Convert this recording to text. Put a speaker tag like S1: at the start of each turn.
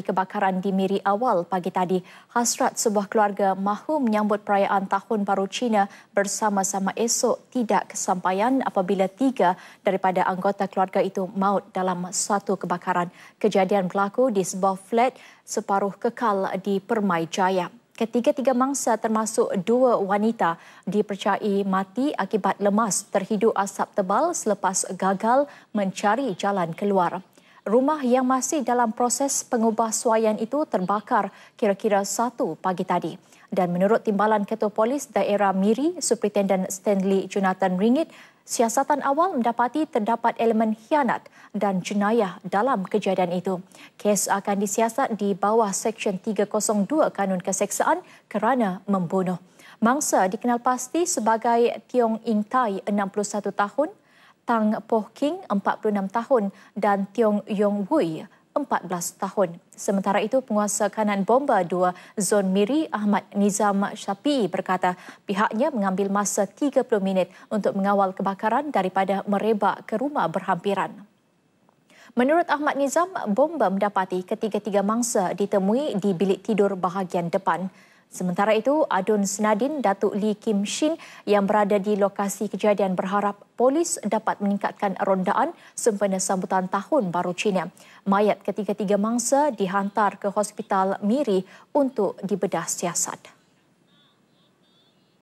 S1: kebakaran di Miri awal pagi tadi. Hasrat sebuah keluarga mahu menyambut perayaan Tahun Baru Cina bersama-sama esok tidak kesampaian apabila tiga daripada anggota keluarga itu maut dalam satu kebakaran. Kejadian berlaku di sebuah flat separuh kekal di Permai Jaya. Ketiga-tiga mangsa termasuk dua wanita dipercayai mati akibat lemas terhidu asap tebal selepas gagal mencari jalan keluar rumah yang masih dalam proses pengubahsuaian itu terbakar kira-kira satu pagi tadi. Dan menurut Timbalan Ketua Polis Daerah Miri, Superintendent Stanley Jonathan Ringit, siasatan awal mendapati terdapat elemen hianat dan jenayah dalam kejadian itu. Kes akan disiasat di bawah Seksyen 302 Kanun Keseksaan kerana membunuh. Mangsa dikenal pasti sebagai Tiong Ing Tai, 61 tahun, Tang Po King, 46 tahun dan Tiong Yong Wui, 14 tahun. Sementara itu, penguasa kanan bomba 2 Zon Miri Ahmad Nizam Syafi'i berkata pihaknya mengambil masa 30 minit untuk mengawal kebakaran daripada merebak ke rumah berhampiran. Menurut Ahmad Nizam, bomba mendapati ketiga-tiga mangsa ditemui di bilik tidur bahagian depan. Sementara itu, Adun Senadin Datuk Lee Kim Shin yang berada di lokasi kejadian berharap polis dapat meningkatkan rondaan sempena sambutan tahun baru Cina. Mayat ketiga-tiga mangsa dihantar ke Hospital Miri untuk dibedah siasat.